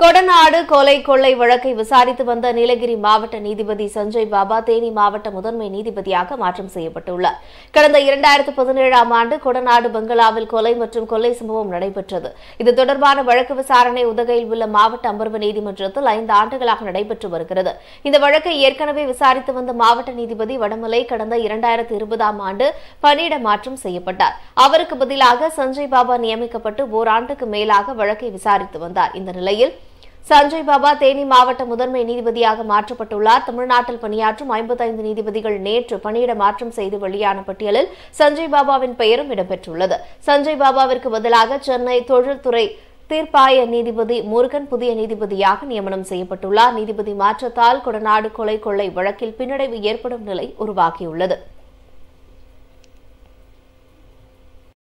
கொடநாடு கொலை கொள்ளை வழக்கை விசாரித்து வந்த நீலகிரி மாவட்ட நீதிபதி சஞ்சய் பாபா தேனி மாவட்ட முதன்மை நீதிபதியாக மாற்றம் செய்யப்பட்டுள்ளார் கடந்த இரண்டாயிரத்து பதினேழாம் ஆண்டு கொடநாடு பங்களாவில் கொலை மற்றும் கொள்ளை சம்பவம் நடைபெற்றது இது தொடர்பான வழக்கு விசாரணை உதகையில் உள்ள மாவட்ட அமர்வு நீதிமன்றத்தில் ஐந்து ஆண்டுகளாக நடைபெற்று வருகிறது இந்த வழக்கை ஏற்கனவே விசாரித்து வந்த மாவட்ட நீதிபதி வடமலை கடந்த இரண்டாயிரத்து இருபதாம் ஆண்டு பணியிட மாற்றம் செய்யப்பட்டார் அவருக்கு பதிலாக சஞ்சய் பாபா நியமிக்கப்பட்டு ஓராண்டுக்கு மேலாக வழக்கை விசாரித்து வந்தார் இந்த நிலையில் சஞ்சய் பாபா தேனி மாவட்ட முதன்மை நீதிபதியாக மாற்றப்பட்டுள்ளார் தமிழ்நாட்டில் பணியாற்றும் ஐம்பத்தைந்து நீதிபதிகள் நேற்று பணியிட மாற்றம் செய்து வெளியான பட்டியலில் சஞ்சய் பாபாவின் பெயரும் இடம்பெற்றுள்ளது சஞ்சய் பாபாவிற்கு பதிலாக சென்னை தொழில்துறை தீர்ப்பாய நீதிபதி முருகன் புதிய நீதிபதியாக நியமனம் செய்யப்பட்டுள்ளார் நீதிபதி மாற்றத்தால் கொடநாடு கொலை கொள்ளை வழக்கில் பின்னடைவு ஏற்படும் நிலை உருவாகியுள்ளது